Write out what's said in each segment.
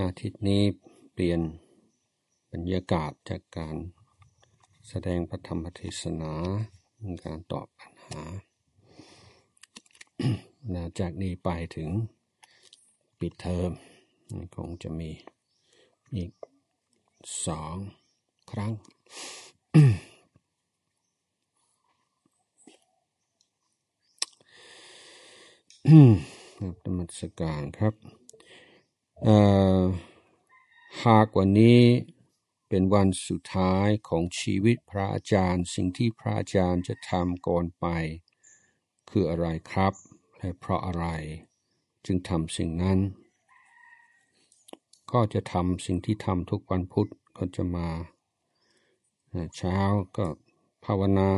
อาทิตย์นี้เปลี่ยนบรรยากาศจากการแสดงพระธรรมเทศนาเป็นการตอบปัญหาจากนี้ไปถึงปิดเทอมคงจะมีอีกสองครั้งครับธรรมสการครับหากวันนี้เป็นวันสุดท้ายของชีวิตพระอาจารย์ สิ่งที่พระอาจารย์จะทำก่อนไปคืออะไรครับ และเพราะอะไร จึงทำสิ่งนั้น ก็จะทำสิ่งที่ทำทุกวันพุธก็จะมา เช้าก็ภาวนา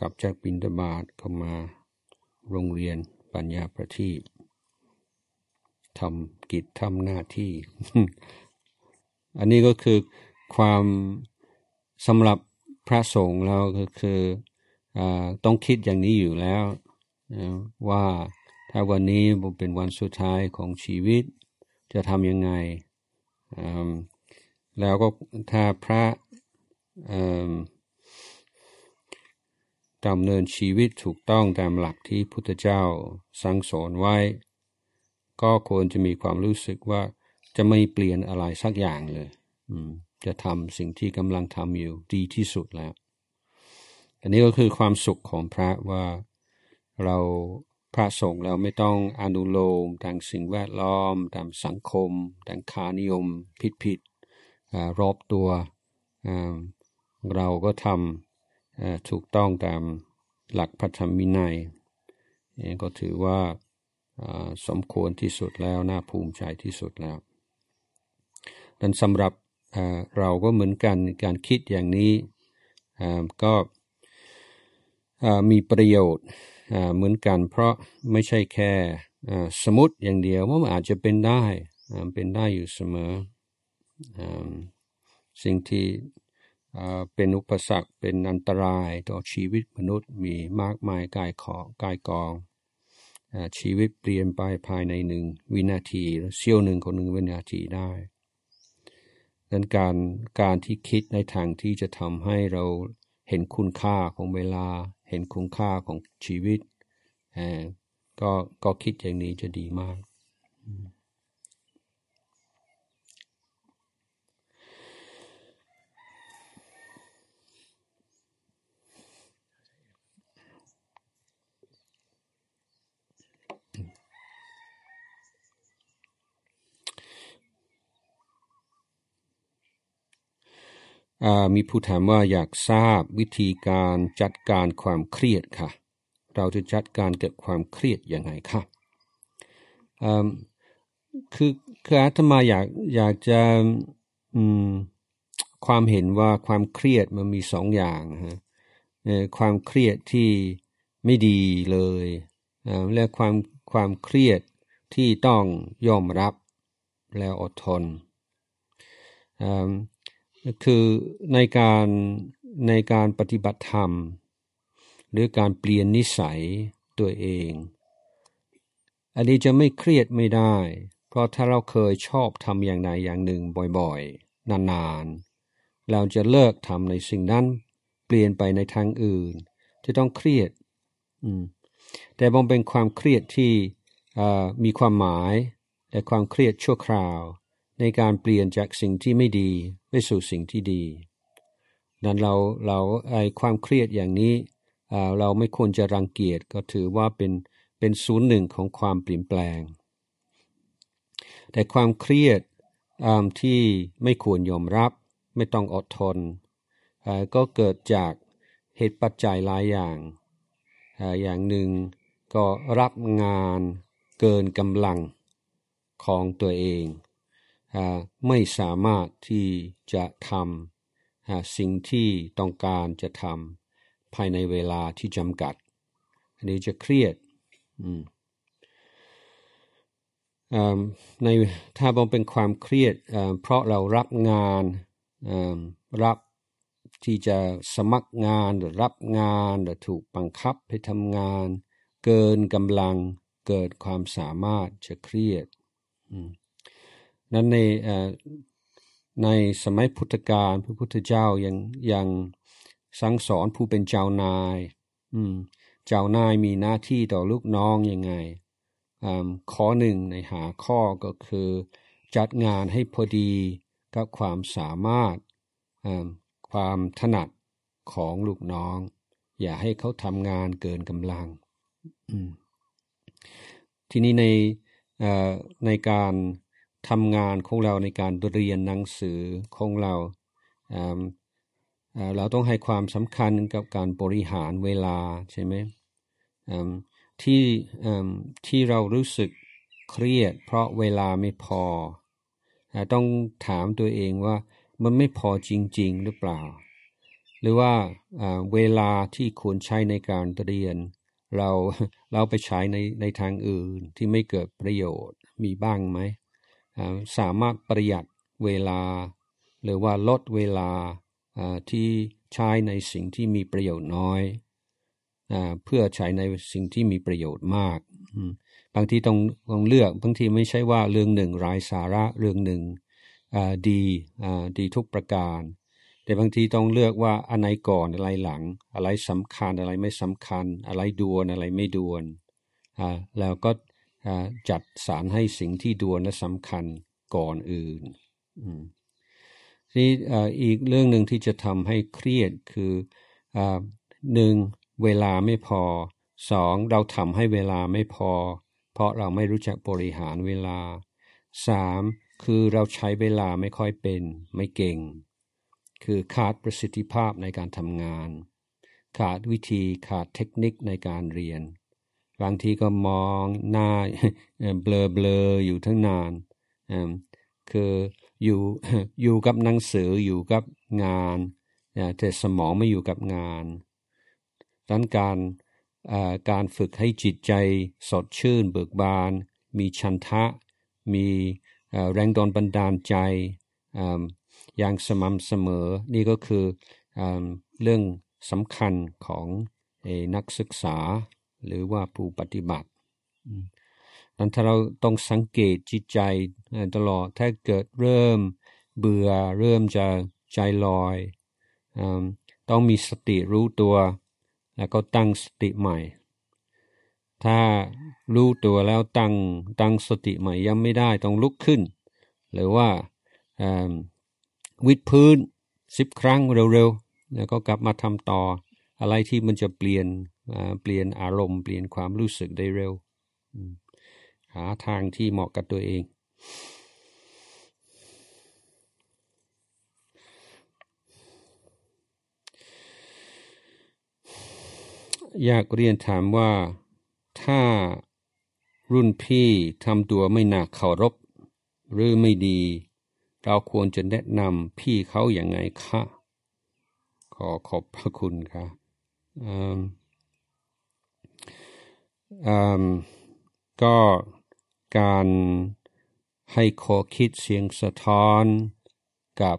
กับจากบินดาบาดก็มาโรงเรียนปัญญาประทีปทำกิจทำหน้าที่ อันนี้ก็คือความสำหรับพระสงฆ์เราก็คืออต้องคิดอย่างนี้อยู่แล้วว่าถ้าวันนี้เป็นวันสุดท้ายของชีวิต จะทำยังไง แล้วก็ถ้าพระดำเนินชีวิตถูกต้องตามหลักที่พุทธเจ้าสั่งสอนไว้ ก็ควรจะมีความรู้สึกว่าจะไม่เปลี่ยนอะไรสักอย่างเลยจะทำสิ่งที่กำลังทำอยู่ดีที่สุดแล้ว อันนี้ก็คือความสุขของพระว่าเราพระสงฆ์เราไม่ต้องอนุโลมทางสิ่งแวดล้อมตามสังคมทางคานิยมผิดๆรอบตัวเราก็ทำถูกต้องตามหลักพระธรรมวินัยก็ถือว่าสมควรที่สุดแล้วน่าภูมิใจที่สุดแล้วดังสำหรับเราก็เหมือนกันการคิดอย่างนี้ก็มีประโยชน์เหมือนกันเพราะไม่ใช่แค่สมมติอย่างเดียวว่ามันอาจจะเป็นได้เป็นได้อยู่เสมอสิ่งที่เป็นอุปสรรค เป็นอันตรายต่อชีวิตมนุษย์มีมากมายกายของกายกองชีวิตเปลี่ยนไปภายในหนึ่งวินาทีเซี่ยวหนึ่งของหนึ่งวินาทีได้ดังการการที่คิดในทางที่จะทำให้เราเห็นคุณค่าของเวลาเห็นคุณค่าของชีวิตก็ก็คิดอย่างนี้จะดีมากมีผู้ถามว่าอยากทราบวิธีการจัดการความเครียดค่ะ เราจะจัดการเกิดความเครียดยังไงคะคือคืออาตมาอยากอยากจะความเห็นว่าความเครียดมันมีสองอย่างฮะความเครียดที่ไม่ดีเลย และความความเครียดที่ต้องยอมรับแล้วอดทนคือในการในการปฏิบัติธรรม หรือการเปลี่ยนนิสัยตัวเองอันนี้จะไม่เครียดไม่ได้ เพราะถ้าเราเคยชอบทำอย่างใดอย่างหนึ่งบ่อยๆ นานๆ เราจะเลิกทำในสิ่งนั้นเปลี่ยนไปในทางอื่น จะต้องเครียดแต่บางเป็นความเครียดที่มีความหมายแต่ความเครียดชั่วคราวในการเปลี่ยนจากสิ่งที่ไม่ดีไปสู่สิ่งที่ดีนั้นเรา เราไอความเครียดอย่างนี้เราไม่ควรจะรังเกียจก็ถือว่าเป็น เป็นศูนย์หนึ่งของความเปลี่ยนแปลง แต่ความเครียดที่ไม่ควรยอมรับ ไม่ต้องอดทนก็เกิดจากเหตุปัจจัยหลายอย่างอย่างหนึ่งก็รับงานเกินกำลังของตัวเองไม่สามารถที่จะทำสิ่งที่ต้องการจะทำภายในเวลาที่จำกัด อันนี้จะเครียดในถ้าบองเป็นความเครียดเพราะเรารับงานรับที่จะสมัครงานหรือรับงานหรือถูกบังคับให้ทำงาน เกินกำลังเกิดความสามารถจะเครียด อืมนั้นในในสมัยพุทธกาลพระพุทธเจ้ายังยังสั่งสอนผู้เป็นเจ้านาย อืมเจ้านายมีหน้าที่ต่อลูกน้องยังไงข้อหนึ่งในหาข้อก็คือจัดงานให้พอดี กับความสามารถ ความถนัดของลูกน้อง อย่าให้เขาทำงานเกินกำลัง ทีนี้ในในการทำงานของเราในการเรียนหนังสือของเรา เราต้องให้ความสำคัญกับการบริหารเวลาใช่ไหมที่ที่เรารู้สึกเครียด เพราะเวลาไม่พอ ต้องถามตัวเองว่ามันไม่พอจริง ๆหรือเปล่า หรือว่าเวลาที่ควรใช้ในการเรียน เราเราไปใช้ในในทางอื่นที่ไม่เกิดประโยชน์มีบ้างไหมสามารถประหยัดเวลาหรือว่าลดเวลาที่ใช้ในสิ่งที่มีประโยชน์น้อย เพื่อใช้ในสิ่งที่มีประโยชน์มาก บางทีต้องต้องเลือก บางทีไม่ใช่ว่าเรื่องหนึ่งรายสาระเรื่องหนึ่งดีดีทุกประการ แต่บางทีต้องเลือกว่าอะไรก่อนอะไรหลัง อะไรสำคัญอะไรไม่สำคัญ อะไรด่วนอะไรไม่ด่วนแล้วก็จัดสารให้สิ่งที่ด่วนและสำคัญก่อนอื่นที่อีกเรื่องหนึ่งที่จะทำให้เครียดคือหนึ่งเวลาไม่พอสองเราทำให้เวลาไม่พอ เพราะเราไม่รู้จักบริหารเวลาสามคือเราใช้เวลาไม่ค่อยเป็น ไม่เก่ง คือขาดประสิทธิภาพในการทำงาน ขาดวิธีขาดเทคนิคในการเรียนบางทีก็มองหน้าเบลอเบลออยู่ทั้งนาน คืออยู่อยู่กับหนังสืออยู่กับงาน แต่สมองไม่อยู่กับงานดังนั้นการการฝึกให้จิตใจสดชื่นเบิกบาน มีชันทะ มีแรงดอนบันดาลใจอย่างสม่ำเสมอ นี่ก็คือเรื่องสำคัญของนักศึกษาหรือว่าผู้ปฏิบัตินั้นถ้าเราต้องสังเกตจิตใจตลอด ถ้าเกิดเริ่มเบื่อเริ่มจะใจลอย ต้องมีสติรู้ตัว แล้วก็ตั้งสติใหม่ ถ้ารู้ตัวแล้วตั้งตั้งสติใหม่ ยังไม่ได้ ต้องลุกขึ้น หรือว่าวิดพื้นสิบครั้งเร็วๆ แล้วก็กลับมาทำต่อ อะไรที่มันจะเปลี่ยนเปลี่ยนอารมณ์เปลี่ยนความรู้สึกได้เร็ว หาทางที่เหมาะกับตัวเอง อยากเรียนถามว่าถ้ารุ่นพี่ทำตัวไม่น่าเคารพหรือไม่ดี เราควรจะแนะนำพี่เขาอย่างไงคะ ขอขอบพระคุณค่ะก็การให้ขอคิดเสียงสะท้อนกับ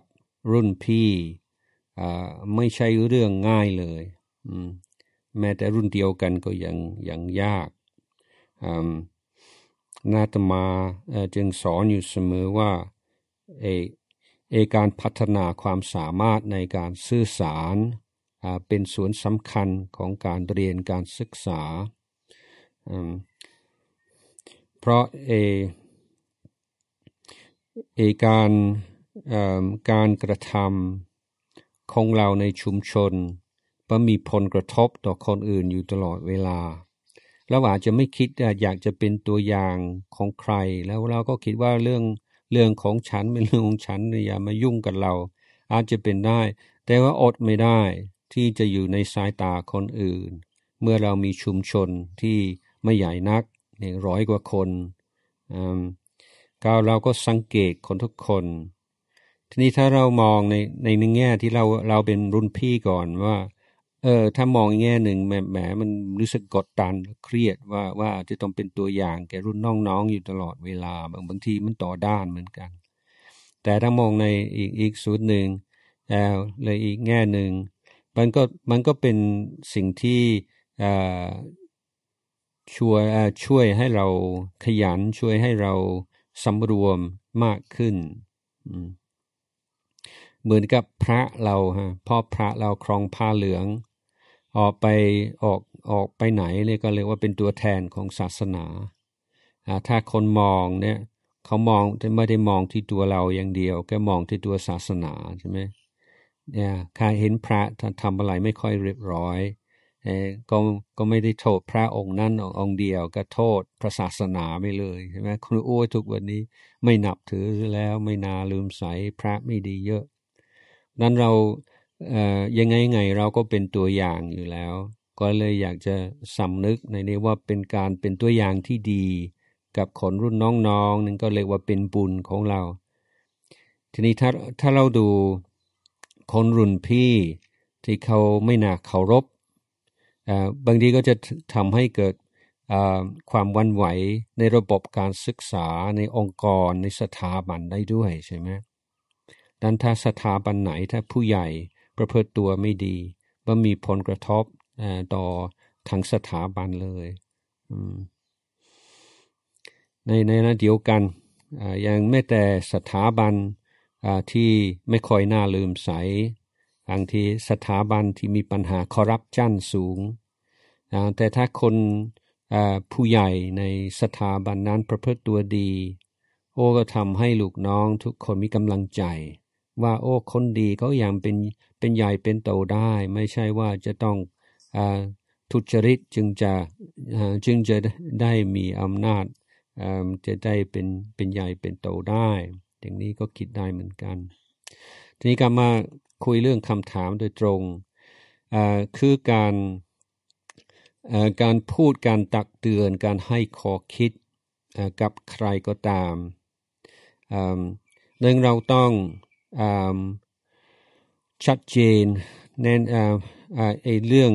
รุ่นพี่ไม่ใช่เรื่องง่ายเลย แม้แต่รุ่นเดียวกันก็ยัง ยังยากนาตมาจึงสอนอยู่เสมอว่าเอเอการพัฒนาความสามารถในการสื่อสารเป็นส่วนสำคัญของการเรียนการศึกษาเพราะ เอเอการการกระทำของเราในชุมชนมันมีผลกระทบต่อคนอื่นอยู่ตลอดเวลาเราอาจจะไม่คิดอยากจะเป็นตัวอย่างของใคร แล้วเราก็คิดว่าเรื่องเรื่องของฉันเป็นเรื่องของฉันอย่ามายุ่งกับเรา อาจจะเป็นได้ แต่ว่าอดไม่ได้ที่จะอยู่ในสายตาคนอื่น เมื่อเรามีชุมชนที่ไม่ใหญ่นักหนึ่งร้อยกว่าคนก้าวเราก็สังเกตคนทุกคน ทีนี้ถ้าเรามองในในหนึ่งแง่ที่เราเราเป็นรุ่นพี่ก่อนว่า เออถ้ามองแง่หนึ่งแหมแหมมันรู้สึกกดดันเครียดว่าว่าจะต้องเป็นตัวอย่างแก่รุ่นน้องๆออยู่ตลอดเวลาบางบางทีมันต่อด้านเหมือนกัน แต่ถ้ามองในอีกอีกสูตรหนึ่งแล้วเลยอีกแง่หนึ่งมันก็มันก็เป็นสิ่งที่อช่วยช่วยให้เราขยันช่วยให้เราสำรวมมากขึ้นเหมือนกับพระเราฮะพ่อพระเราครองผ้าเหลือง ออกไปออกออกไปไหนเนี่ยก็เรียกว่าเป็นตัวแทนของศาสนาถ้าคนมองเนี่ยเขามองไม่ได้มองที่ตัวเราอย่างเดียวแกมองที่ตัวศาสนาใช่ไหมเนี่ยใครเห็นพระทำอะไรไม่ค่อยเรียบร้อยก็ก็ไม่ได้โทษพระองค์นั้นองค์เดียวก็โทษพระศาสนาไปเลยใช่ไหมคนอ้นทุกวันนี้ไม่นับถือแล้วไม่นาลืมใสพระไม่ดีเยอะนั้นเรายังไงไงเราก็เป็นตัวอย่างอยู่แล้ว ก็เลยอยากจะสำนึกในนี้ว่าเป็นการเป็นตัวอย่างที่ดีกับคนรุ่นน้องๆนั่นก็เรียกว่าเป็นบุญของเรา ทีนี้ถ้า ถ้าเราดูคนรุ่นพี่ที่เขาไม่น่าเคารพบางทีก็จะทำให้เกิดความวันไหวในระบบการศึกษาในองค์กรในสถาบันได้ด้วยใช่ไหม ดังถ้าสถาบันไหนถ้าผู้ใหญ่ประพฤติตัวไม่ดีว่ามีผลกระทบต่อทางสถาบันเลย ในในนั้นเดียวกันอย่างไม่แต่สถาบันที่ไม่ค่อยน่าลืมใสบางทีสถาบันที่มีปัญหาคอร์รัปชันสูง แต่ถ้าคนผู้ใหญ่ในสถาบันนั้นประพฤติตัวดี โอ้ก็ทำให้ลูกน้องทุกคนมีกำลังใจว่าโอ้คนดีเขาอย่างเป็นเป็นใหญ่เป็นโตได้ ไม่ใช่ว่าจะต้องอทุจริตจึงจะจึงจะได้มีอำนาจจะได้เป็นเป็นใหญ่เป็นโตได้ อย่างนี้ก็คิดได้เหมือนกันทีนี้กบมาคุยเรื่องคำถามโดยตรง คือการการพูด การตักเตือน การให้ขอคิดกับใครก็ตามดังเราต้องชัดเจนในไอเรื่อง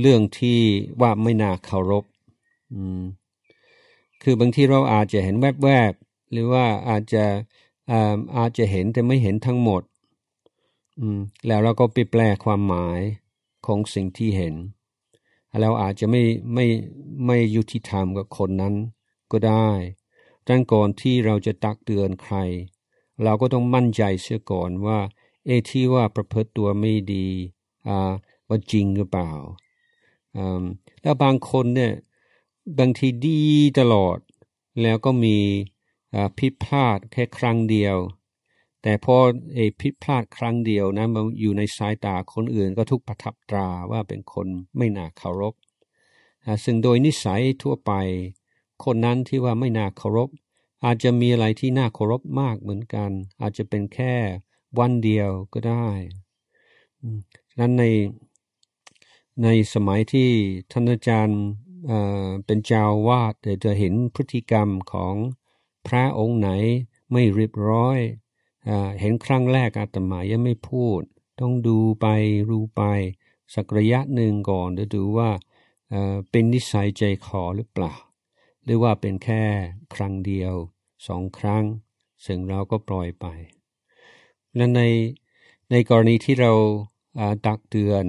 เรื่องที่ว่าไม่น่าเคารพคือบางทีเราอาจจะเห็นแวบๆ หรือว่าอาจจะอาจจะเห็นแต่ไม่เห็นทั้งหมดแล้วเราก็ไปแปลความหมายของสิ่งที่เห็น แล้วอาจจะไม่ไม่ไม่ยุติธรรมกับคนนั้นก็ได้ดังก่อนที่เราจะตักเตือนใคร เราก็ต้องมั่นใจเสียก่อนว่าเอที่ว่าประพฤติตัวไม่ดีอ่ว่าจริงหรือเปล่า แล้วบางคนเนี่ยบางทีดีตลอด แล้วก็มีผิดพลาดแค่ครั้งเดียวแต่พอไอ้ผิดพลาดครั้งเดียวนะมันอยู่ในสายตาคนอื่นก็ทุกประทับตราว่าเป็นคนไม่น่าเคารพ ซึ่งโดยนิสัยทั่วไป คนนั้นที่ว่าไม่น่าเคารพ อาจจะมีอะไรที่น่าเคารพมากเหมือนกัน อาจจะเป็นแค่วันเดียวก็ได้นั้นในในสมัยที่ท่านอาจารย์เป็นเจ้าวาดจะเห็นพฤติกรรมของพระองค์ไหนไม่เรียบร้อยเห็นครั้งแรกอาตมายังไม่พูด ต้องดูไปรู้ไป สักระยะหนึ่งก่อนจะดูว่าเป็นนิสัยใจคอหรือเปล่า หรือว่าเป็นแค่ครั้งเดียวสองครั้ง ซึ่งเราก็ปล่อยไปั้นในในกรณีที่เราตักเตือน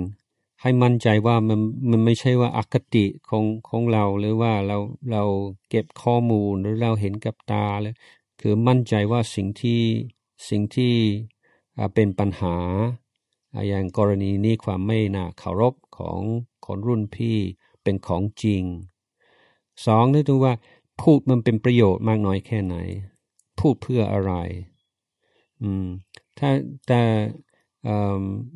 ให้มั่นใจว่ามันมันไม่ใช่ว่าอคติของของเราหรือว่าเราเราเก็บข้อมูลหรือเราเห็นกับตาเลยคือมั่นใจว่าสิ่งที่สิ่งที่เป็นปัญหา อย่างกรณีนี้ความไม่น่าเคารพของคนรุ่นพี่เป็นของจริง สองนึกดูว่าพูดมันเป็นประโยชน์มากน้อยแค่ไหน พูดเพื่ออะไรอืมถ้าแต่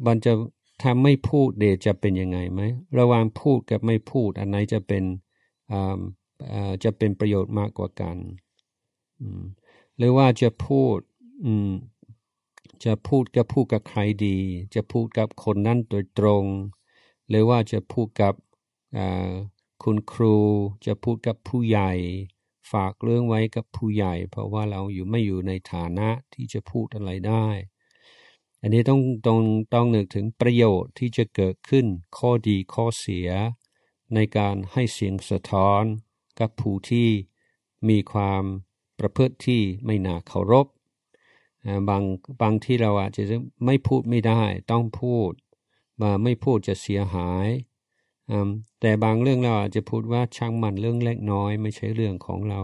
บันจะถ้าไม่พูดเดจะเป็นยังไงไหมระหว่างพูดกับไม่พูด อันไหนจะเป็นจะเป็นประโยชน์มากกว่ากันหรือว่าจะพูดอืม จะพูดกับพูดกับใครดี จะพูดกับคนนั้นโดยตรง หรือว่าจะพูดกับคุณครู จะพูดกับผู้ใหญ่ ฝากเรื่องไว้กับผู้ใหญ่ เพราะว่าเราอยู่ไม่อยู่ในฐานะที่จะพูดอะไรได้ อันนี้ต้องต้องต้องนึกถึงประโยชน์ที่จะเกิดขึ้นข้อดีข้อเสียในการให้เสียงสะท้อนกับผู้ที่มีความประพฤติที่ไม่น่าเคารพบางบางที่เราอาจจะไม่พูดไม่ได้ ต้องพูด มาไม่พูดจะเสียหายแต่บางเรื่องเราอาจจะพูดว่าช่างมันเรื่องเล็กน้อยไม่ใช่เรื่องของเรา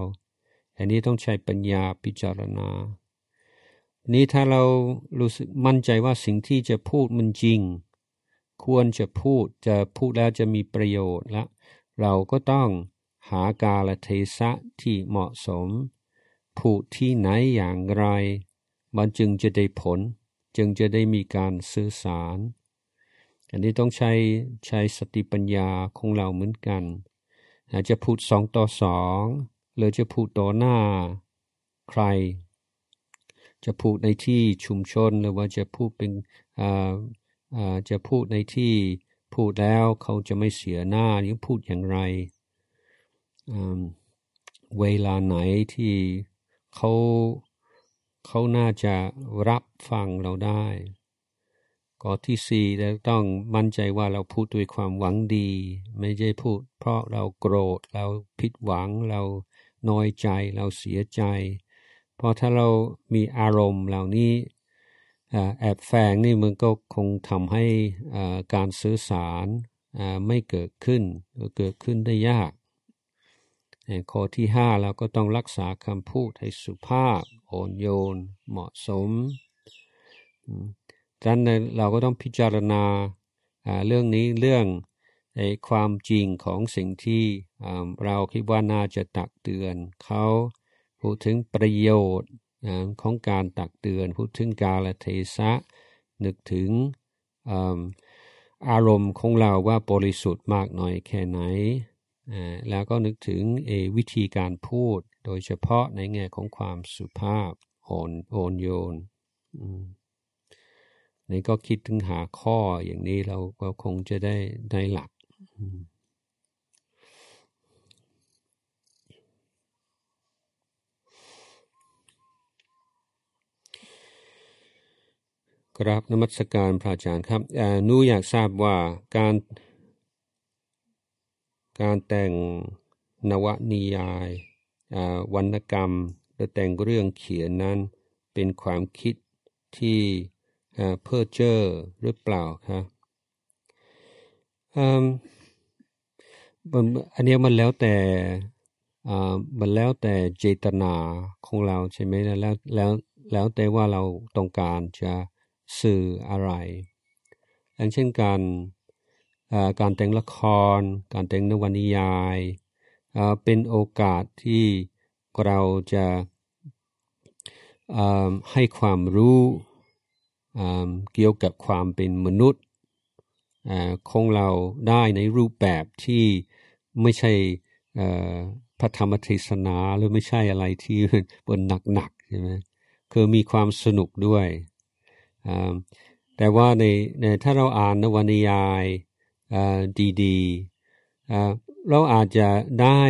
อันนี้ต้องใช้ปัญญาพิจารณา นี้ถ้าเรารู้สึกมั่นใจว่าสิ่งที่จะพูดมันจริง ควรจะพูดจะพูดแล้วจะมีประโยชน์ละเราก็ต้องหากาลเทศะที่เหมาะสม พูดที่ไหนอย่างไรมันจึงจะได้ผล จึงจะได้มีการ สื่อสาร อันนี้ต้องใช้ใช้สติปัญญาของเราเหมือนกันอาจจะพูดสองต่อสองหรือจะพูดต่อหน้า ใคร จะพูดในที่ชุมชนหรือว่าจะพูดเป็นจะพูดในที่พูดแล้วเขาจะไม่เสียหน้าหรือพูดอย่างไร เวลาไหนที่เขาเขาน่าจะรับฟังเราได้ ข้อที่สี่เราต้องมั่นใจว่าเราพูดด้วยความหวังดี ไม่ใช่พูดเพราะเราโกรธ เราผิดหวัง เราน้อยใจ เราเสียใจ เพราะถ้าเรามีอารมณ์เหล่านี้แอบแฝงนี่มันก็คงทำให้การสื่อสารไม่เกิดขึ้น เกิดขึ้นได้ยากข้อที่ 5 เราก็ต้องรักษาคำพูดให้สุภาพอนโยนเหมาะสมดังนั้นเราก็ต้องพิจารณาเรื่องนี้เรื่องในความจริงของสิ่งที่เราคิดว่าน่าจะตักเตือนเขาพูดถึงประโยชน์ของการตักเตือนพูดถึงกาลเทศะ นึกถึงอารมณ์ของเราว่าบริสุทธิ์มากน้อยแค่ไหนแล้วก็นึกถึงวิธีการพูดโดยเฉพาะในแง่ของความสุภาพโอนโอนโยนนี่ก็คิดถึงหาข้ออย่างนี้เราก็คงจะได้ได้หลัก ครับนมัสการพระอาจารย์ครับหนูอยากทราบว่าการการแต่งนวนิยายวรรณกรรมและแต่งเรื่องเขียนนั้นเป็นความคิดที่เพ้อเจ้อหรือเปล่าคะอันนี้มันแล้วแต่มันแล้วแต่เจตนาของเราใช่ไหมแล้วแล้วแล้วแต่ว่าเราต้องการจะสื่ออะไรอย่างเช่นการการแต่งละคร การแต่งนวนิยาย เป็นโอกาสที่เราจะให้ความรู้เกี่ยวกับความเป็นมนุษย์ของเราได้ในรูปแบบที่ไม่ใช่พระธรรมเทศนาหรือไม่ใช่อะไรที่เป็นหนักๆใช่ไหมคือมีความสนุกด้วย แต่ว่าในในถ้าเราอ่านนวนิยายดีๆ เราอาจจะได้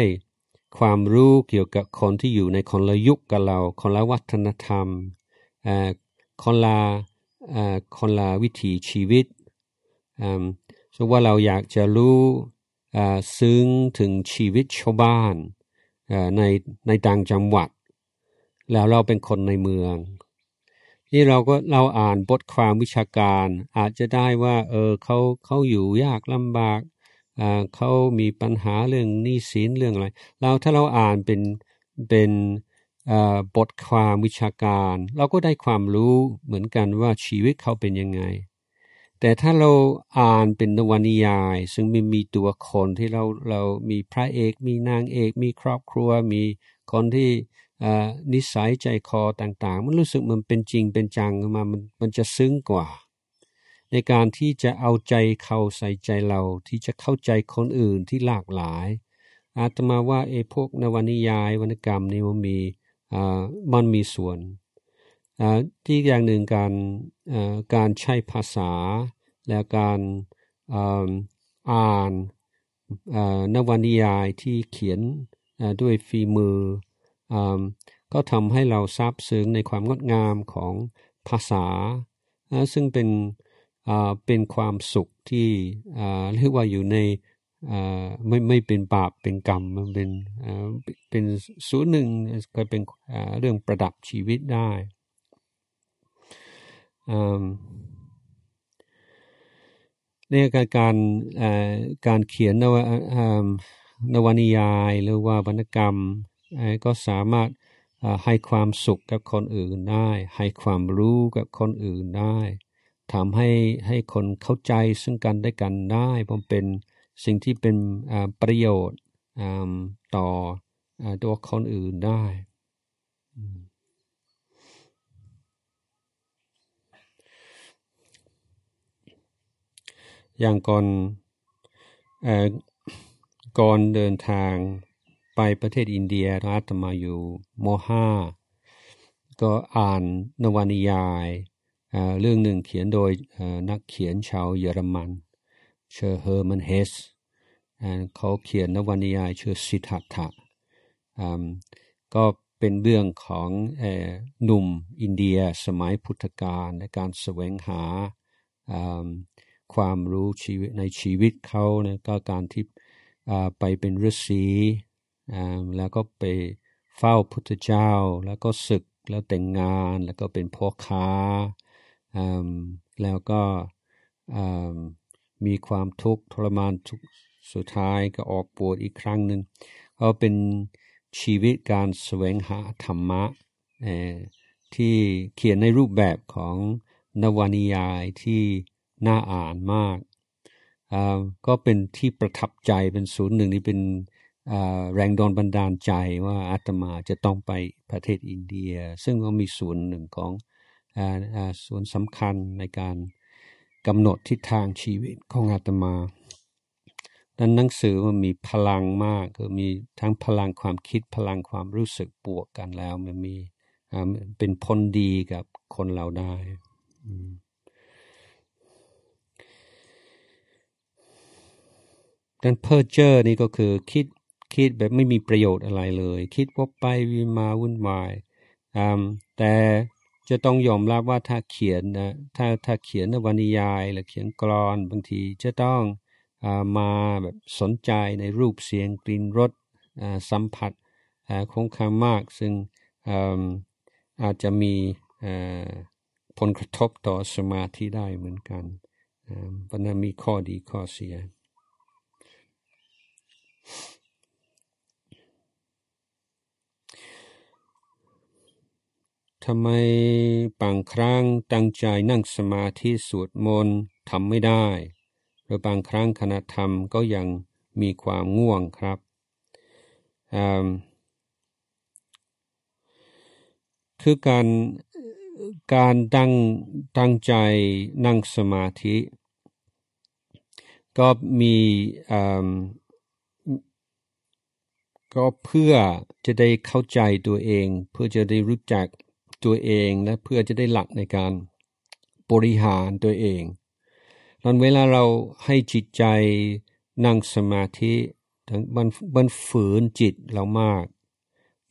ความรู้เกี่ยวกับคนที่อยู่ในคนละยุคกับเรา คนละวัฒนธรรม คนละคนละวิถีชีวิตสมมว่าเราอยากจะรู้ซึ้งถึงชีวิตชาวบ้านในในต่างจังหวัด แล้วเราเป็นคนในเมืองนี่เราก็เราอ่านบทความวิชาการ อาจจะได้ว่าเออเขาเขาอยู่ยากลำบากอเขามีปัญหาเรื่องหนี้สินเรื่องอะไร เราถ้าเราอ่านเป็นเป็นบทความวิชาการ เราก็ได้ความรู้เหมือนกันว่าชีวิตเขาเป็นยังไง แต่ถ้าเราอ่านเป็นนวนิยาย ซึ่งมีมีตัวคนที่เราเรามีพระเอก มีนางเอกมีครอบครัวมีคนที่นิสัยใจคอต่างๆ มันรู้สึกมันเป็นจริงเป็นจังมามันมันจะซึ้งกว่า ในการที่จะเอาใจเขาใส่ใจเราที่จะเข้าใจคนอื่นที่หลากหลาย อาตมาว่าเอพวกนวนิยาย วรรณกรรมนี่มันมีมันมีส่วน ที่อย่างหนึ่งการการใช้ภาษาและการอ่านนวนิยายที่เขียนด้วยฝีมือก็ทำให้เราซาบซึ้งในความงดงามของภาษา ซึ่งเป็นเป็นความสุขที่เรียกว่าอยู่ในไม่ไม่เป็นบาปเป็นกรรมมันเป็นเป็นส่วนหนึ่งก็เป็นเรื่องประดับชีวิตได้เนี่ยการการเขียนนวนวนิยายหรือว่าวรรณกรรมก็สามารถให้ความสุขกับคนอื่นได้ ให้ความรู้กับคนอื่นได้ทำให้ให้คนเข้าใจซึ่งกันได้กันได้ผมเป็นสิ่งที่เป็นประโยชน์ต่อตัวคนอื่นได้ อย่างก่อนก่อนเดินทางไปประเทศอินเดียอาตมาอยู่มห้า ก็อ่านนวนิยาย เรื่องหนึ่งเขียนโดยนักเขียนชาวเยอรมันเชอร์เฮอร์มันเฮส เขาเขียนนวนิยายชื่อสิทธัตถะก็เป็นเรื่องของหนุ่มอินเดียสมัยพุทธกาลในการแสวงหาความรู้ชีวิตในชีวิตเขานะก็การที่ไปเป็นฤาษีแล้วก็ไปเฝ้าพุทธเจ้าแล้วก็ศึกแล้วแต่งงานแล้วก็เป็นพ่อค้า แล้วก็มีความทุกข์ทรมานสุดท้ายก็ออกปวดอีกครั้งหนึ่งก็เป็นชีวิตการแสวงหาธรรมะที่เขียนในรูปแบบของนวนิยายที่น่าอ่านมากก็เป็นที่ประทับใจเป็นศูนย์หนึ่งนี่เป็นแรงดอนบันดาลใจว่าอาตมาจะต้องไปประเทศอินเดีย ซึ่งก็มีส่วนหนึ่งของส่วนสำคัญในการกำหนดทิศทางชีวิตของอาตมาดังนั้นหนังสือมันมีพลังมากคือมีทั้งพลังความคิดพลังความรู้สึกปวกกันแล้วมันมีเป็นพลดีกับคนเราได้ดังนั้นเพอร์เจอร์นี่ก็คือคิดคิดแบบไม่มีประโยชน์อะไรเลย คิดว่าไปวิมาวุ่นวาย แต่จะต้องยอมรับว่าถ้าเขียนนะถ้าถ้าเขียนวรรณยายหรือเขียนกรอนบางทีจะต้องอมาแบบสนใจในรูปเสียงกลิ่นรสสัมผัสคงค้างมากซึ่งอาจจะมีผลกระทบต่อสมาธิได้เหมือนกันวันนั้นมีข้อดีข้อเสียทำไมบางครั้งตั้งใจนั่งสมาธิสวดมนต์ทำไม่ได้ หรือบางครั้งขณะทำก็ยังมีความง่วงครับ คือการการตั้งตั้งใจนั่งสมาธิ ก็มีก็เพื่อจะได้เข้าใจตัวเองเพื่อจะได้รู้จักตัวเองและเพื่อจะได้หลักในการบริหารตัวเอง ตอนเวลาเราให้จิตใจนั่งสมาธิมันมันฝืนจิตเรามาก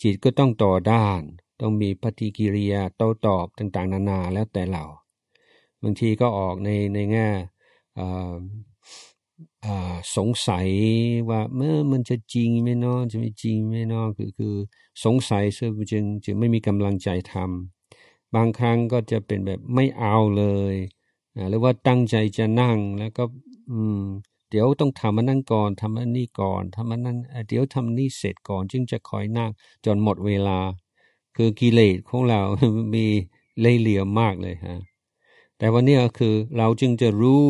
จิตก็ต้องต่อด้าน ต้องมีปฏิกิริยาโต้ตอบต่าง ๆ นานาแล้วแต่เราบางทีก็ออกในในแง่สงสัยว่าเมื่อมันจะจริงไหมเนาะจะไม่จริงไหมเนาะคือคือสงสัยจึงจึงไม่มีกำลังใจทำ บางครั้งก็จะเป็นแบบไม่เอาเลยหรือว่าตั้งใจจะนั่งแล้วก็อืมเดี๋ยวต้องทำมันนั่งก่อนทำมันนี่ก่อนทำมันนั่นเดี๋ยวทำนี่เสร็จก่อนจึงจะคอยนั่งจนหมดเวลา คือกิเลสของเรา มีเล่เหลี่ยมมากเลยฮะแต่วันนี้คือเราจึงจะรู้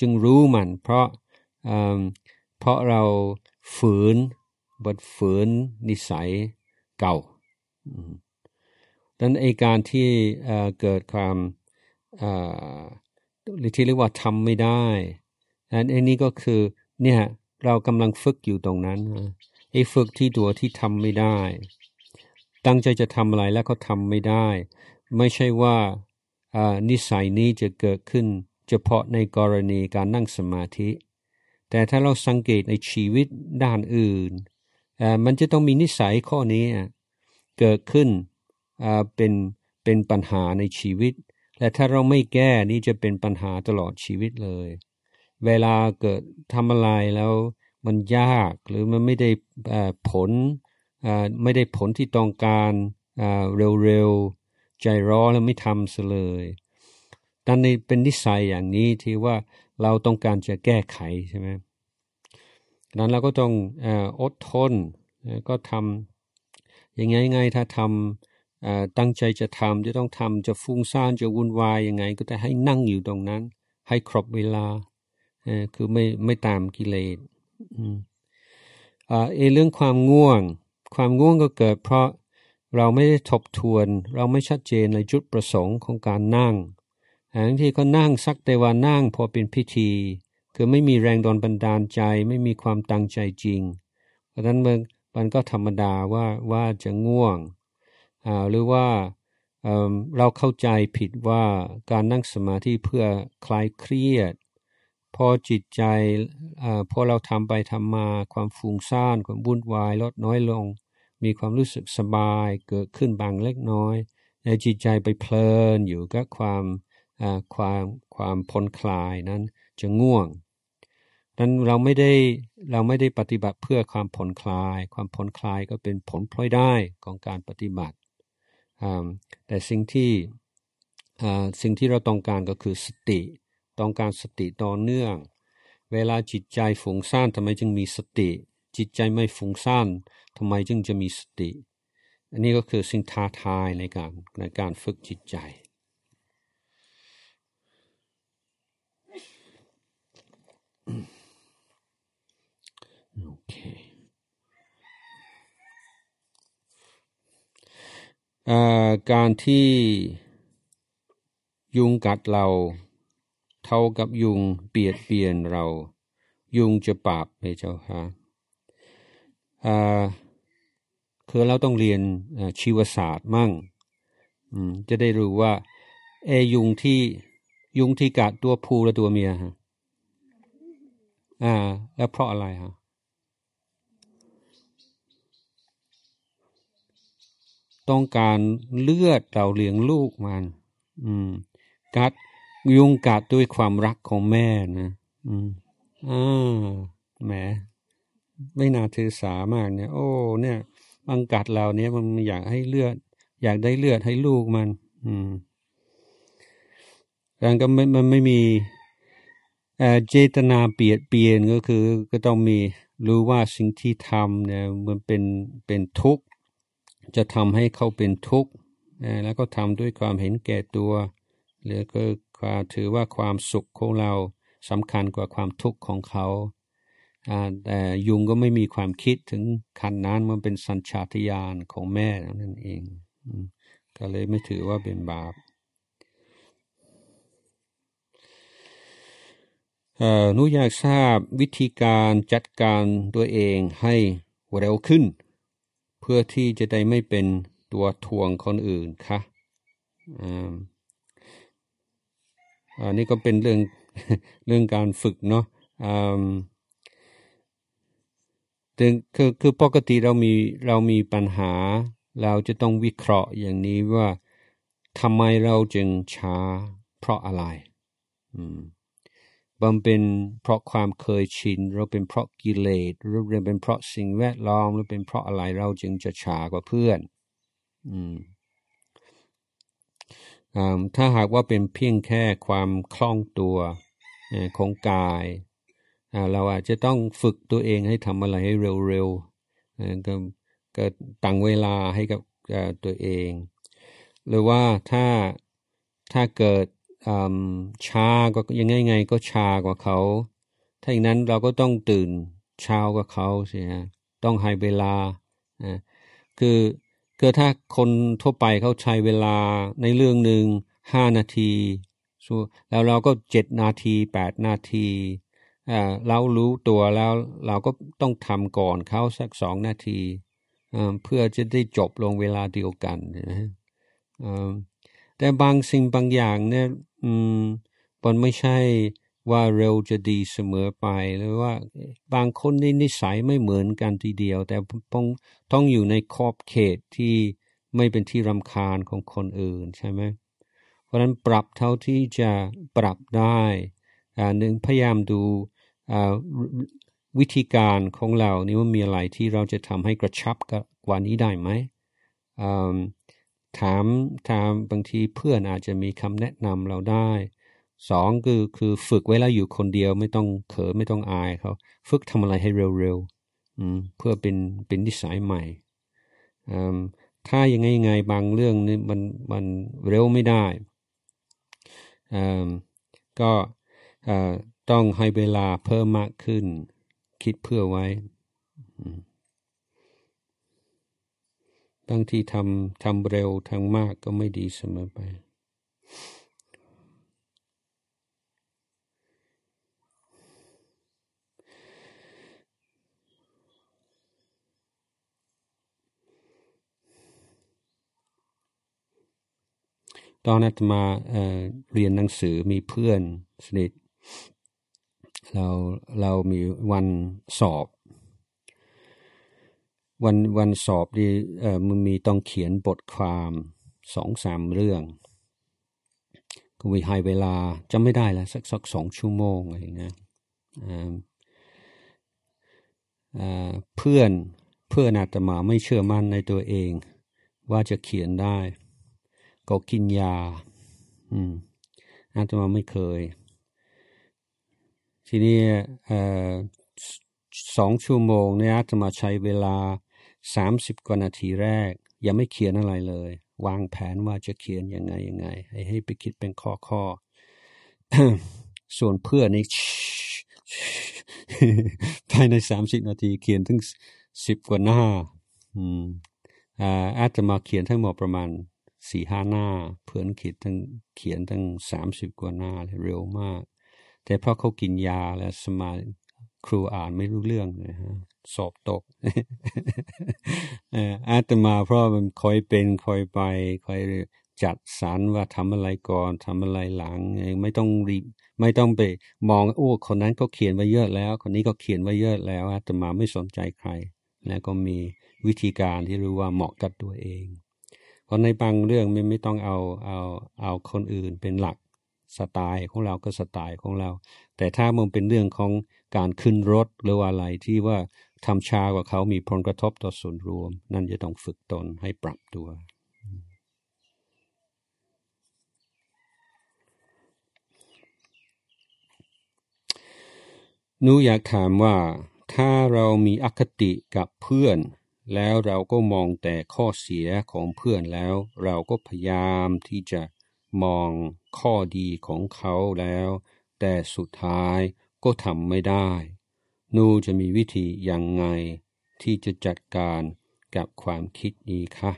จึงรู้มันเพราะเพราะเราฝืนบทฝืน นิสัยเก่า ดังนั้นไอการที่เกิดความอหรืที่เรียกว่าทำไม่ได้นั้นไอ้นี้ก็คือ เนี่ย เรากำลังฝึกอยู่ตรงนั้นไอ้ฝึกที่ตัวที่ทำไม่ได้ ตั้งใจจะทำอะไรแล้วก็ทำไม่ได้ ไม่ใช่ว่า นิสัยนี้จะเกิดขึ้น เฉพาะในกรณีการนั่งสมาธิแต่ถ้าเราสังเกตในชีวิตด้านอื่น มันจะต้องมีนิสัยข้อนี้ เกิดขึ้นเป็น เป็นปัญหาในชีวิต และถ้าเราไม่แก้นี่จะเป็นปัญหาตลอดชีวิตเลย เวลาเกิดทำอะไรแล้วมันยาก หรือมันไม่ได้ผลไม่ได้ผลที่ต้องการเร็วๆ ใจร้อนแล้วไม่ทำเลยดังนี้เป็นนิสัยอย่างนี้ที่ว่าเราต้องการจะแก้ไขใช่ไหมดังนั้นเราก็ต้องอดทนก็ทำยังไงไงถ้าทำตั้งใจจะทำจะต้องทำจะฟุ้งซ่านจะวุ่นวายยังไง ก็แต่ให้นั่งอยู่ตรงนั้น ให้ครบเวลา คือไม่ไม่ตามกิเลสเอเรื่องความง่วง ความง่วงก็เกิดเพราะเราไม่ได้ทบทวน เราไม่ชัดเจนในจุดประสงค์ของการนั่งอังที่ก็นั่งสักแต่ว่านั่ง พอเป็นพิธี คือไม่มีแรงดอนบันดาลใจไม่มีความตั้งใจจริง เพราะฉะนั้นมันมันก็ธรรมดาว่าว่าจะง่วง หรือว่าเราเข้าใจผิดว่าการนั่งสมาธิ เพื่อคลายเครียด พอจิตใจอพอเราทำไปทำมาความฟุ้งซ่านความวุ่นวายลดน้อยลง มีความรู้สึกสบาย เกิดขึ้นบางเล็กน้อยในจิตใจไปเพลินอยู่กับความความความพลอนคลายนั้นจะง่วงนั้นเราไม่ได้ เราไม่ได้ปฏิบัติเพื่อความผ่อนคลาย ความผ่อนคลาย ก็เป็นผลพลอยได้ของการปฏิบัติ แต่สิ่งที่สิ่งที่เราต้องการก็คือสติ ต้องการสติต่อเนื่อง เวลาจิตใจฝุ่งซ่านทำไมจึงมีสติ จิตใจไม่ฝุ่งซ่านทำไมจึงจะมีสติ อันนี้ก็คือสิ่งท้าทายในการในการฝึกจิตใจการที่ยุงกัดเราเท่ากับยุงเปียดเปียนเรา ยุงจะปราบไหมเจ้าคะคือเราต้องเรียนชีวศาสตร์มั่งจะได้รู้ว่าเอยุงที่ยุงที่กัดตัวผู้และตัวเมียฮะอ่าแล้วเพราะอะไรฮะต้องการเลือดเราเลี้ยงลูกมัน อืม กัดยุงกัดด้วยความรักของแม่นะอืมอ่าแหมไม่น่าถือสามากเนี่ย โอ้เนี่ยมังกัดเราเนี่ยมันอยากให้เลือด อยากได้เลือดให้ลูกมัน อืมแต่ก็ไม่มันไม่มีเจตนาเปลี่ยนเปลี่ยนก็คือ ก็ต้องมีรู้ว่าสิ่งที่ทำเนี่ยมันเป็นเป็นทุกข์ จะทำให้เขาเป็นทุกข์แล้วก็ทำด้วยความเห็นแก่ตัว หรือก็ความถือว่าความสุขของเราสำคัญกว่าความทุกข์ของเขาแต่ยุงก็ไม่มีความคิดถึงขันนั้นมันเป็นสัญชาตญาณของแม่นั่นเองก็เลยไม่ถือว่าเป็นบาปหนูอยากทราบวิธีการจัดการตัวเองให้เร็วขึ้น เพื่อที่จะได้ไม่เป็นตัวทวงคนอื่นคะ่ะอันนี้ก็เป็นเรื่องเรื่องการฝึกเนาะอึงคือคือปกติเรามีเรามีปัญหา เราจะต้องวิเคราะห์อย่างนี้ว่าทำไมเราจึงช้าเพราะอะไร อืมมันเป็นเพราะความเคยชินเราเป็นเพราะกิเลสหรือเป็นเพราะสิ่งแวดล้อมหรือเป็นเพราะอะไรเราจึงจะช้ากว่าเพื่อน อืมถ้าหากว่าเป็นเพียงแค่ความคล่องตัวของกาย เราอาจจะต้องฝึกตัวเองให้ทำอะไรให้เร็วๆกก็ตั้งเวลาให้กับตัวเอง หรือว่าถ้าถ้าเกิดช้ากว่ายังไงไงก็ช้ากว่าเขา ถ้าอย่างนั้นเราก็ต้องตื่นเช้ากว่าเขาใช่ไหมต้องให้เวลา คือ คือถ้าคนทั่วไปเขาใช้เวลาในเรื่องหนึ่งห้านาที แล้วเราก็เจ็ดนาทีแปดนาทีเรารู้ตัวแล้วเราก็ต้องทำก่อนเขาสักสองนาที เพื่อจะได้จบลงเวลาเดียวกันนะแต่บางสิ่งบางอย่างเนี่ยอืมมันไม่ใช่ว่าเร็วจะดีเสมอไป หรือว่าบางคนีนนิสัยไม่เหมือนกันทีเดียว แต่ต้องต้องอยู่ในขอบเขตที่ไม่เป็นที่รำคาญของคนอื่นใช่ไหม เพราะนั้นปรับเท่าที่จะปรับได้หนึ่งพยายามดูวิธีการของเรานี่ว่ามีอะไรที่เราจะทำให้กระชับกว่านี้ได้ไหมถามถามบางทีเพื่อนอาจจะมีคำแนะนำเราได้ สองคือคือฝึกไว้แล้วอยู่คนเดียวไม่ต้องเขินไม่ต้องอายเขาฝึกทำอะไรให้เร็วๆเพื่อเป็นเป็นนิสัยใหม่ ถ้ายังไงไงบางเรื่องนี่มันมันเร็วไม่ได้ ก็ต้องให้เวลาเพิ่มมากขึ้น คิดเพื่อไว้บางทีทำทำเร็วทางมากก็ไม่ดีเสมอไป ตอนั้นมาเเรียนหนังสือมีเพื่อนสนิท เราเรามีวันสอบวันวันสอบดีเออมันมีต้องเขียนบทความสองสามเรื่อง ก็มีให้เวลาจะไม่ได้แล้วสักสักสองชั่วโมงอะไรเงี้ยเพื่อนเพื่อนอาตมาไม่เชื่อมั่นในตัวเอง ว่าจะเขียนได้ก็กินยาอืมอาตมาไม่เคย ทีนี้สองชั่วโมง เนี่ยอาตมาใช้เวลาสามสิบกว่านาทีแรก ยังไม่เขียนอะไรเลย วางแผนว่าจะเขียนยังไงยังไงให้ไปคิดเป็นข้อข้อส่วนเพื่อนนี่ภายในสามสิบนาทีเขียนถึงสิบกว่าหน้าอาจจะมาเขียนทั้งหมดประมาณสี่ห้าหน้าเพื่อนขีดทั้งเขียนทั้งสามสิบกว่าหน้าเร็วมาก แต่เพราะเขากินยาและสมาครูอ่านไม่รู้เรื่องนะฮะ สอบตกอาตมา เพราะมันคอยเป็นคอยไป คอยจัดสรรว่าทำอะไรก่อนทำอะไรหลัง ไม่ต้องรีบไม่ต้องไป มองโอ้คนนั้นก็เขียนไว้เยอะแล้ว คนนี้ก็เขียนไว้เยอะแล้ว อาตมาไม่สนใจใครแล้วก็มีวิธีการที่รู้ว่าเหมาะกับตัวเองเพราะในบางเรื่องไม่ไม่ต้องเอา เอาเอาคนอื่นเป็นหลักสไตล์ของเราก็สไตล์ของเรา แต่ถ้ามันเป็นเรื่องของการขึ้นรถหรืออะไรที่ว่าทำชากว่าเขามีผลกระทบต่อส่วนรวม นั่นจะต้องฝึกตนให้ปรับตัว นูอยากถามว่าถ้าเรามีอคติกับเพื่อน แล้วเราก็มองแต่ข้อเสียของเพื่อนแล้ว เราก็พยายามที่จะมองข้อดีของเขาแล้ว แต่สุดท้ายก็ทำไม่ได้ นูจะมีวิธียังไงที่จะจัดการกับความคิดนี้คะ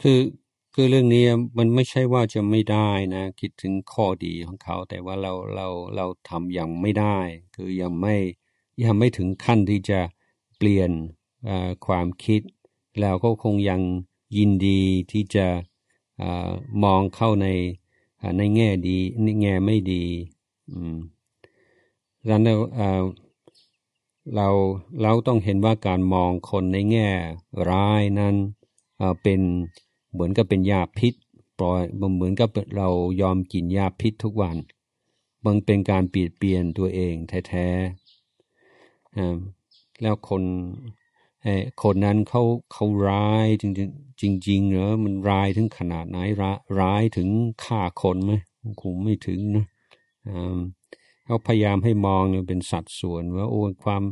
คือ คือเรื่องนี้มันไม่ใช่ว่าจะไม่ได้นะคิดถึงข้อดีของเขา แต่ว่าเรา เรา เราทำยังไม่ได้ คือยังไม่ยังไม่ถึงขั้นที่จะเปลี่ยนความคิดเราก็คงยังยินดีที่จะอมองเข้าในในแง่ดีในแง่ไม่ดีดังนั้นเราเราต้องเห็นว่าการมองคนในแง่ร้ายนั้นเป็นเหมือนกับเป็นยาพิษ ปล่อยเหมือนกับเรายอมกินยาพิษทุกวันมันเป็นการเปลี่ยนเปลี่ยนตัวเองแท้ๆแล้วคนคนนั้นเขาเขาร้ายจริงจริงเหรอมันร้ายถึงขนาดไหนร้ายร้ายถึงฆ่าคนไหมคงไม่ถึงนะเขาพยายามให้มองเป็นสัดส่วนว่าโอ้ความ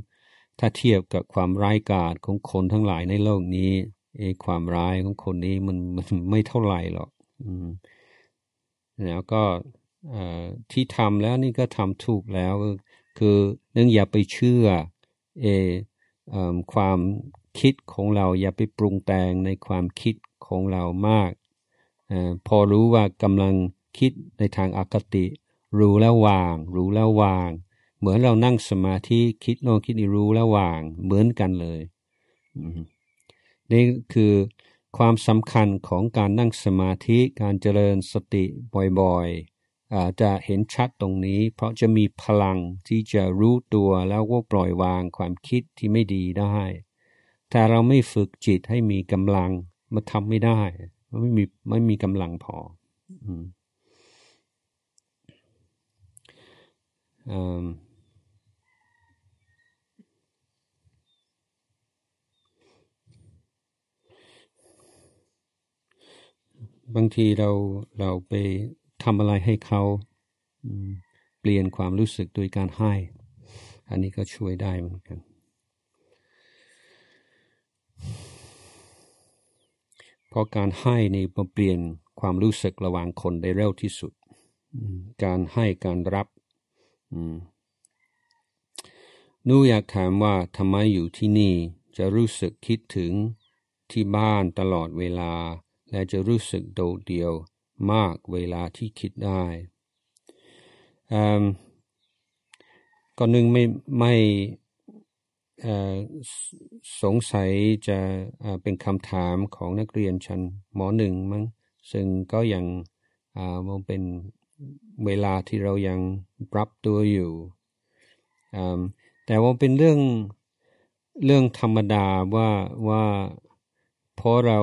ถ้าเทียบกับความร้ายกาจของคนทั้งหลายในโลกนี้เอความร้ายของคนนี้มันมันไม่เท่าไหร่หรอกอืมแล้วก็ที่ทำแล้วนี่ก็ทำถูกแล้ว คือเนื่องอย่าไปเชื่อ เอความคิดของเราอย่าไปปรุงแต่งในความคิดของเรามากอพอรู้ว่ากำลังคิดในทางอคติ รู้แล้ววาง รู้แล้ววางเหมือนเรานั่งสมาธิคิดโนองคิดนี่รู้แล้ววางเหมือนกันเลยนี่คือความสำคัญของการนั่งสมาธิการเจริญสติบ่อยจะเห็นชัดตรงนี้ เพราะจะมีพลังที่จะรู้ตัวแล้วก็ปล่อยวางความคิดที่ไม่ดีได้ ถ้าเราไม่ฝึกจิตให้มีกำลังมาทำไม่ได้ไม่มีไม่มีกำลังพออบางทีเราเราไปทำอะไรให้เขาเปลี่ยนความรู้สึกโดยการให้ อันนี้ก็ช่วยได้เหมือนกัน เพราะการให้นี่มนเปลี่ยนความรู้สึกระหว่างคนได้เร็วที่สุด การให้การรับ นูอยากถามว่าทำไมอยู่ที่นี่จะรู้สึกคิดถึงที่บ้านตลอดเวลา และจะรู้สึกโดดเดี่ยวมากเวลาที่คิดได้ก็นึงไม่ไม่สงสัยจะเป็นคำถามของนักเรียนชั้นหมอหนึ่งมั้ง ซึ่งก็ยังมันเป็นเวลาที่เรายังปรับตัวอยู่ แต่ว่าเป็นเรื่องเรื่องธรรมดาว่าว่าเพราะเรา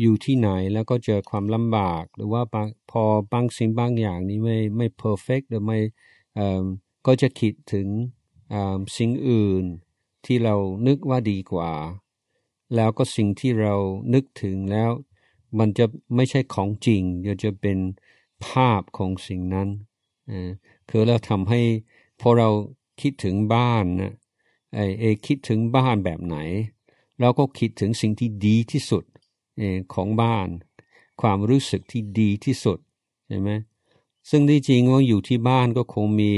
อยู่ที่ไหนแล้วก็เจอความลำบากหรือว่าพอบางสิ่งบางอย่างนี้ไม่ไม่ perfect หรือไม่ก็จะคิดถึงสิ่งอื่นที่เรานึกว่าดีกว่า แล้วก็สิ่งที่เรานึกถึงแล้วมันจะไม่ใช่ของจริงเดี๋ยวจะเป็นภาพของสิ่งนั้นคือเราทำให้ พอเราคิดถึงบ้านนะไอเอคิดถึงบ้านแบบไหน เราก็คิดถึงสิ่งที่ดีที่สุดของบ้านความรู้สึกที่ดีที่สุดใช่ไหมซึ่งที่จริงว่าอยู่ที่บ้านก็คงมี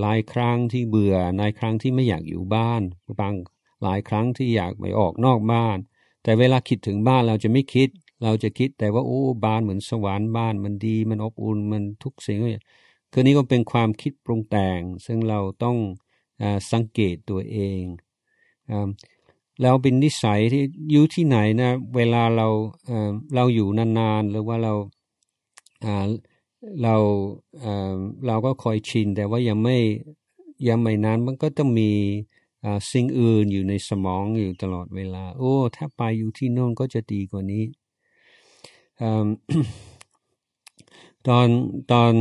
หลายครั้งที่เบื่อหลายครั้งที่ไม่อยากอยู่บ้านบางหลายครั้งที่อยากไปออกนอกบ้าน แต่เวลาคิดถึงบ้านเราจะไม่คิด เราจะคิดแต่ว่าโอ้บ้านเหมือนสวรรค์บ้าน มันดีมันอบอุ่นมันทุกสิ่งเลยคือนี้ก็เป็นความคิดปรุงแต่ง ซึ่งเราต้องอสังเกตตัวเองอแล้วเป็นนิสัยที่อยู่ที่ไหนนะเวลาเราเเราอยู่นานๆ หรือว่าเราเราเราก็คอยชิน แต่ว่ายังไม่ยังไม่นานมันก็ต้องมีสิ่งอื่นอยู่ในสมองอยู่ตลอดเวลา โอ้ถ้าไปอยู่ที่โน่นก็จะดีกว่านี้ตอนตอน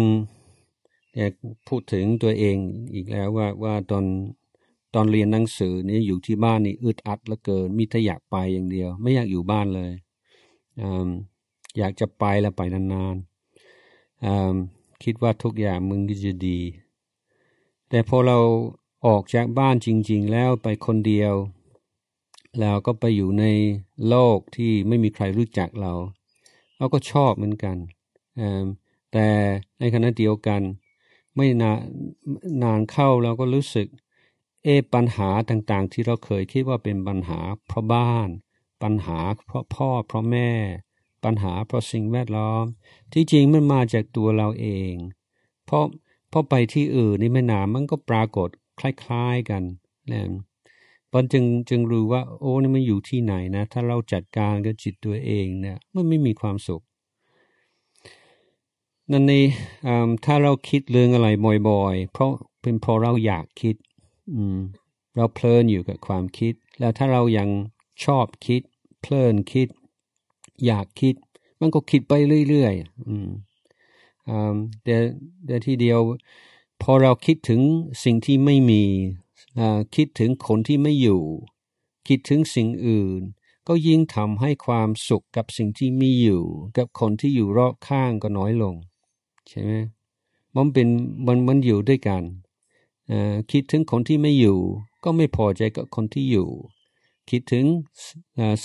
พูดถึงตัวเองอีกแล้วว่าว่าตอนตอนเรียนหนังสือนี่อยู่ที่บ้านนี่อึดอัดเหลือเกินมีแต่อยากไปอย่างเดียว ไม่อยากอยู่บ้านเลยออยากจะไปแล้วไปนานๆคิดว่าทุกอย่างมึงก็จะดี แต่พอเราออกจากบ้านจริง ๆ แล้วไปคนเดียว แล้วก็ไปอยู่ในโลกที่ไม่มีใครรู้จักเรา เราก็ชอบเหมือนกันแต่ในขณะเดียวกันไม่นานนานเข้าเราก็รู้สึกเอปัญหาต่างๆที่เราเคยคิดว่าเป็นปัญหาเพราะบ้านปัญหาเพราะพ่อเพราะแม่ปัญหาเพราะสิ่งแวดล้อมที่จริงมันมาจากตัวเราเองเพราะพอไปที่อื่นนี่ไม่นานมันก็ปรากฏคล้าย ๆกันนะปอนจึงจึงรู้ว่าโอ้นี่มันอยู่ที่ไหนนะถ้าเราจัดการกับจิตตัวเองเนะี่ยมันไม่มีความสุขนั่นนี่ถ้าเราคิดเรื่องอะไรบ่อย ๆ เพราะเป็นเพราะเราอยากคิดเราเพลินอยู่กับความคิด แล้วถ้าเรายังชอบคิด เพลินคิด อยากคิดมันก็คิดไปเรื่อยๆอืมอ่าแต่๋ย่ทีเดียว พอเราคิดถึงสิ่งที่ไม่มีอ่าคิดถึงคนที่ไม่อยู่ คิดถึงสิ่งอื่น ก็ยิ่งทำให้ความสุขกับสิ่งที่มีอยู่ กับคนที่อยู่รอบข้างก็น้อยลง ใช่ไหมมันเป็นมันมันอยู่ด้วยกันคิดถึงคนที่ไม่อยู่ ก็ไม่พอใจกับคนที่อยู่ คิดถึง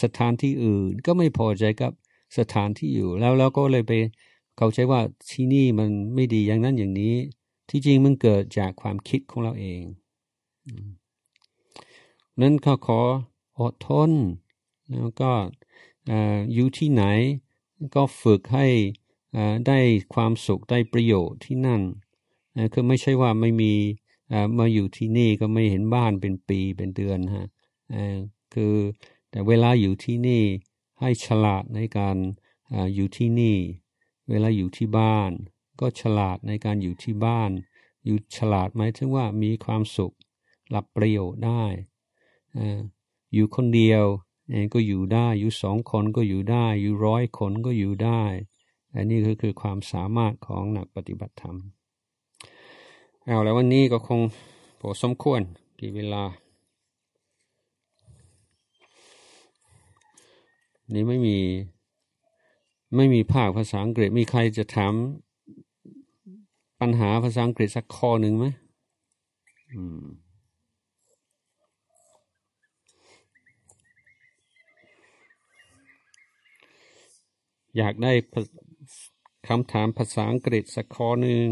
สถานที่อื่นก็ไม่พอใจกับสถานที่อยู่ แล้วเราก็เลยไปเข้าใจว่าที่นี่มันไม่ดีอย่างนั้นอย่างนี้ ที่จริงมันเกิดจากความคิดของเราเอง นั้นเขาขออดทน แล้วก็อยู่ที่ไหน ก็ฝึกให้ได้ความสุขได้ประโยชน์ที่นั่นคือไม่ใช่ว่าไม่มีมาอยู่ที่นี่ก็ไม่เห็นบ้านเป็นปีเป็นเดือนฮะคือแต่เวลาอยู่ที่นี่ให้ฉลาดในการอยู่ที่นี่ เวลาอยู่ที่บ้าน ก็ฉลาดในการอยู่ที่บ้าน อยู่ฉลาดหมายถึงว่ามีความสุขหลับประโยชน์ได้ อยู่คนเดียวเองก็อยู่ได้ อยู่สองคนก็อยู่ได้ อยู่ร้อยคนก็อยู่ได้อันนี้ก็คือความสามารถของนักปฏิบัติธรรมเอาแล้ววันนี้ก็คงพอสมควร กี่เวลา นี่ไม่มี ไม่มีภาคภาษาอังกฤษ มีใครจะถาม ปัญหาภาษาอังกฤษ สักข้อหนึ่งไหมอมอยากได้คำถามภาษาอังกฤษ สักข้อหนึ่ง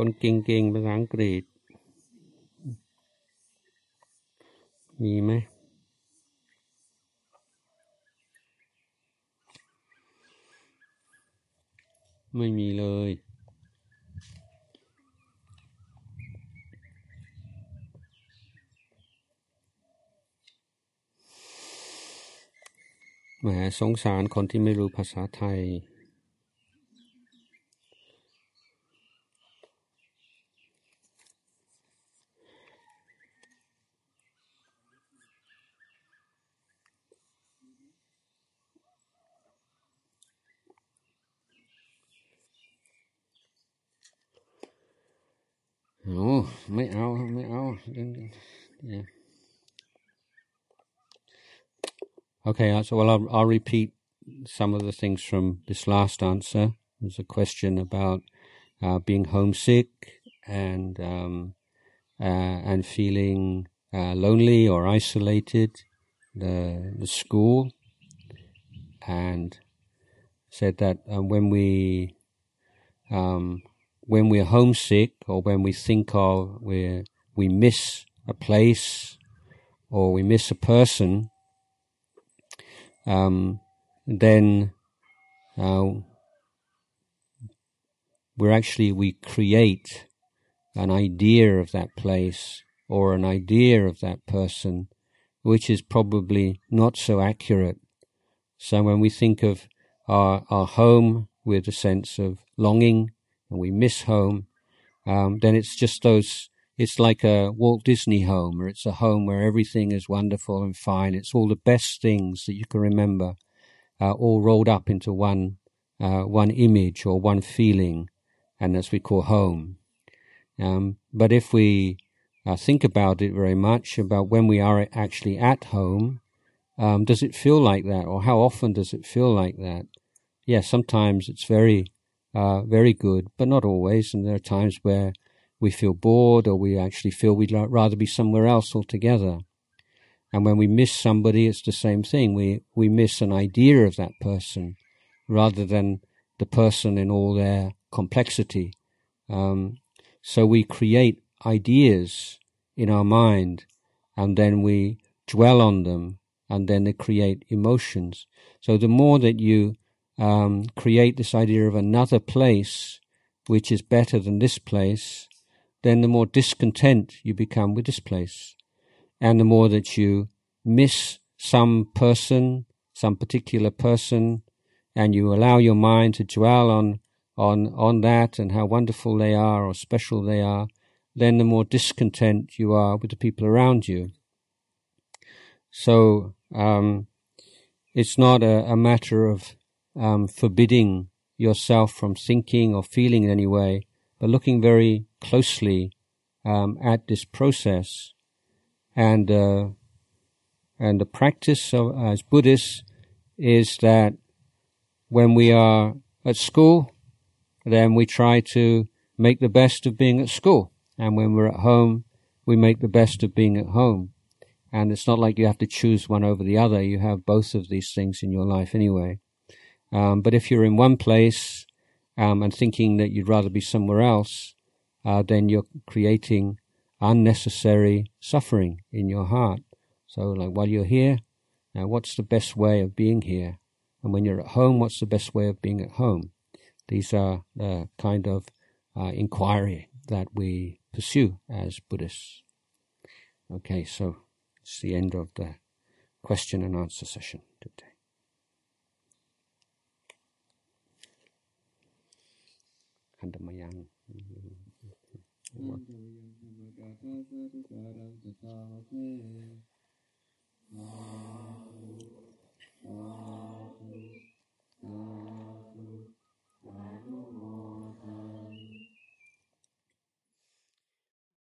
คนเก่งๆ ภาษาอังกฤษ มีไหม ไม่มีเลยแหมสงสารคนที่ไม่รู้ภาษาไทย yeah. Okay, uh, so well, I'll, I'll repeat some of the things from this last answer. There's a question about uh, being homesick and um, uh, and feeling uh, lonely or isolated. The the school and said that uh, when we um, when we're homesick or when we think of we're we miss a place or we miss a person, um, then uh, we're actually, we create an idea of that place or an idea of that person, which is probably not so accurate. So when we think of our, our home with a sense of longing and we miss home, um, then it's just those it's like a Walt Disney home, or it's a home where everything is wonderful and fine. It's all the best things that you can remember, uh, all rolled up into one uh, one image or one feeling, and that's what we call home. Um, but if we uh, think about it very much about when we are actually at home, um, does it feel like that, or how often does it feel like that? Yes, yeah, sometimes it's very, uh, very good, but not always, and there are times where we feel bored or we actually feel we'd rather be somewhere else altogether. And when we miss somebody, it's the same thing. We, we miss an idea of that person rather than the person in all their complexity. Um, so we create ideas in our mind and then we dwell on them and then they create emotions. So the more that you um, create this idea of another place, which is better than this place, then the more discontent you become with this place. And the more that you miss some person, some particular person, and you allow your mind to dwell on, on, on that and how wonderful they are or special they are, then the more discontent you are with the people around you. So um, it's not a, a matter of um, forbidding yourself from thinking or feeling in any way, but looking very closely um, at this process, and uh, and the practice of, uh, as Buddhists is that when we are at school, then we try to make the best of being at school, and when we're at home, we make the best of being at home. And it's not like you have to choose one over the other. You have both of these things in your life anyway. Um, but if you're in one place um, and thinking that you'd rather be somewhere else, uh, then you're creating unnecessary suffering in your heart. So, like while you're here, now what's the best way of being here? And when you're at home, what's the best way of being at home? These are the kind of uh, inquiry that we pursue as Buddhists. Okay, so it's the end of the question and answer session. ขันธรรมยังอ่า